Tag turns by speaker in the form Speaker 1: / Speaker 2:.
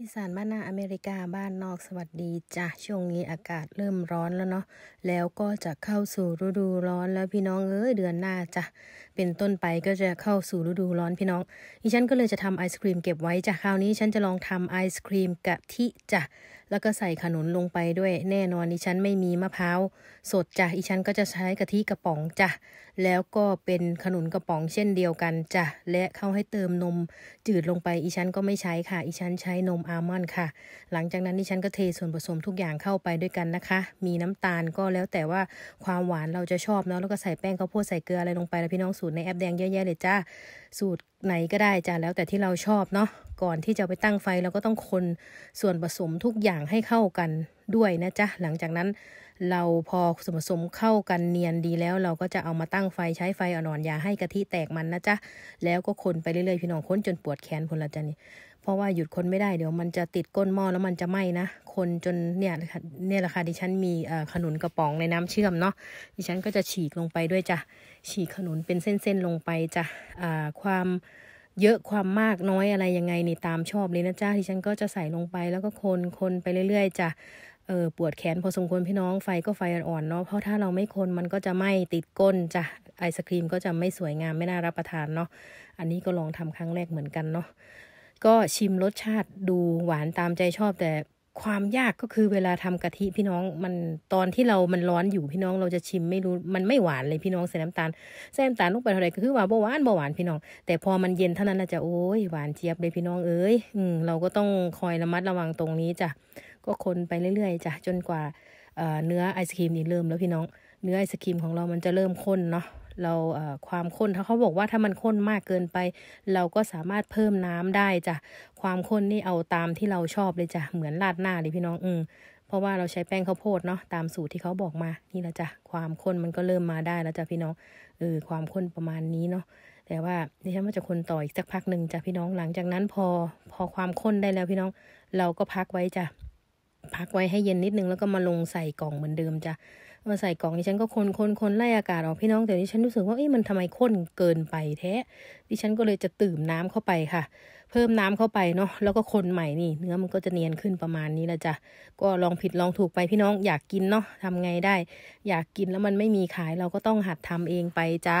Speaker 1: อีสานบ้านนาอเมริกาบ้านนอกสวัสดีจ้ะช่วงนี้อากาศเริ่มร้อนแล้วเนาะแล้วก็จะเข้าสู่ฤดูร้อนแล้วพี่น้องเอ้ยเดือนหน้าจ้ะเป็นต้นไปก็จะเข้าสู่ฤดูร้อนพี่น้องดิฉันก็เลยจะทำไอศครีมเก็บไว้จ้ะคราวนี้ฉันจะลองทำไอศครีมกะทิจ้ะแล้วก็ใส่ขนุนลงไปด้วย แน่นอนดิฉันไม่มีมะพร้าวสดจ้ะอีฉันก็จะใช้กะทิกระป๋องจ้ะแล้วก็เป็นขนุนกระป๋องเช่นเดียวกันจ้ะและเข้าให้เติมนมจืดลงไปอีฉันก็ไม่ใช้ค่ะอีฉันใช้นมอัลมอนด์ค่ะหลังจากนั้นดิฉันก็เทส่วนผสมทุกอย่างเข้าไปด้วยกันนะคะ มีน้ำตาลก็แล้วแต่ว่าความหวานเราจะชอบเนาะแล้วก็ใส่แป้งข้าวโพดใส่เกลืออะไรลงไปแล้วพี่น้องสูตรในแอปแดงเยอะแยะเลยจ้าสูตรไหนก็ได้จ้ะแล้วแต่ที่เราชอบเนาะก่อนที่จะไปตั้งไฟเราก็ต้องคนส่วนผสมทุกอย่างให้เข้ากันด้วยนะจ๊ะหลังจากนั้น เราพอส่วนผสมเข้ากันเนียนดีแล้วเราก็จะเอามาตั้งไฟใช้ไฟอ่อนๆอย่าให้กะทิแตกมันนะจ๊ะแล้วก็คนไปเรื่อยๆพี่น้องคนจนปวดแขนพลละจ้ะนี่เพราะว่าหยุดคนไม่ได้เดี๋ยวมันจะติดก้นหม้อแล้วมันจะไหม้นะคนจนเนี่ยเนี่ยแหละค่ะดิฉันมีขนุนกระป๋องในน้ำเชื่อมเนาะดิฉันก็จะฉีกลงไปด้วยจ้ะฉีกขนุนเป็นเส้นๆลงไปจ้ะความเยอะความมากน้อยอะไรยังไงนี่ตามชอบเลยนะจ้าที่ฉันก็จะใส่ลงไป แล้วก็คนคนไปเรื่อยๆจ้ะเออปวดแขนพอสมควรพี่น้องไฟก็ไฟอ่อนๆเนาะเพราะถ้าเราไม่คนมันก็จะไหม้ติดก้นจ้ะไอศครีมก็จะไม่สวยงามไม่น่ารับประทานเนาะอันนี้ก็ลองทำครั้งแรกเหมือนกันเนาะก็ชิมรสชาติดูหวานตามใจชอบแต่ความยากก็คือเวลาทำกะทิพี่น้องมันตอนที่เรามันร้อนอยู่พี่น้อง เราจะชิมไม่รู้มันไม่หวานเลยพี่น้องใส่น้ำตาลใส่น้ำตาลลงไปเท่าไรก็คือว่าบ่หวานบ่หวานพี่น้องแต่พอมันเย็นเท่านั้นะจะโอ้ยหวานเจี๊ยบเลยพี่น้องเอ้ยอืมเราก็ต้องคอยระมัดระวังตรงนี้จ้ะก็คนไปเรื่อยๆจ้ะจนกว่าเนื้อไอศครีมนี่เริ่มแล้วพี่น้องเนื้อไอศครีมของเรามันจะเริ่มข้นเนาะเราความข้นถ้าเขาบอกว่าถ้ามันข้นมากเกินไป เราก็สามารถเพิ่มน้ำได้จ้ะ ความข้นนี่เอาตามที่เราชอบเลยจ้ะเหมือนราดหน้าเลยพี่น้อง อืมเพราะว่าเราใช้แป้งข้าวโพดเนาะตามสูตรที่เขาบอกมา นี่ละจ้ะความข้นมันก็เริ่มมาได้แล้วจ้ะพี่น้องเออความข้นประมาณนี้เนาะแต่ว่าดิฉันว่าจะคนต่ออีกสักพักหนึ่งจ้ะพี่น้องหลังจากนั้นพอพอความข้นได้แล้วพี่น้องเราก็พักไว้จ้ะพักไว้ให้เย็นนิดนึงแล้วก็มาลงใส่กล่องเหมือนเดิมจ้ะมาใส่กล่องดิฉันก็คนคนคนไล่อากาศออกพี่น้องแต่ดิฉันรู้สึกว่าเอ้ยมันทำไมข้นเกินไปแท้ดิฉันก็เลยจะตื่มน้ำเข้าไปค่ะ เพิ่มน้ำเข้าไปเนาะแล้วก็คนใหม่นี่เนื้อมันก็จะเนียนขึ้นประมาณนี้ละจ้ะก็ลองผิดลองถูกไปพี่น้องอยากกินเนาะทำไงได้ อยากกินแล้วมันไม่มีขายเราก็ต้องหัดทำเองไปจ้า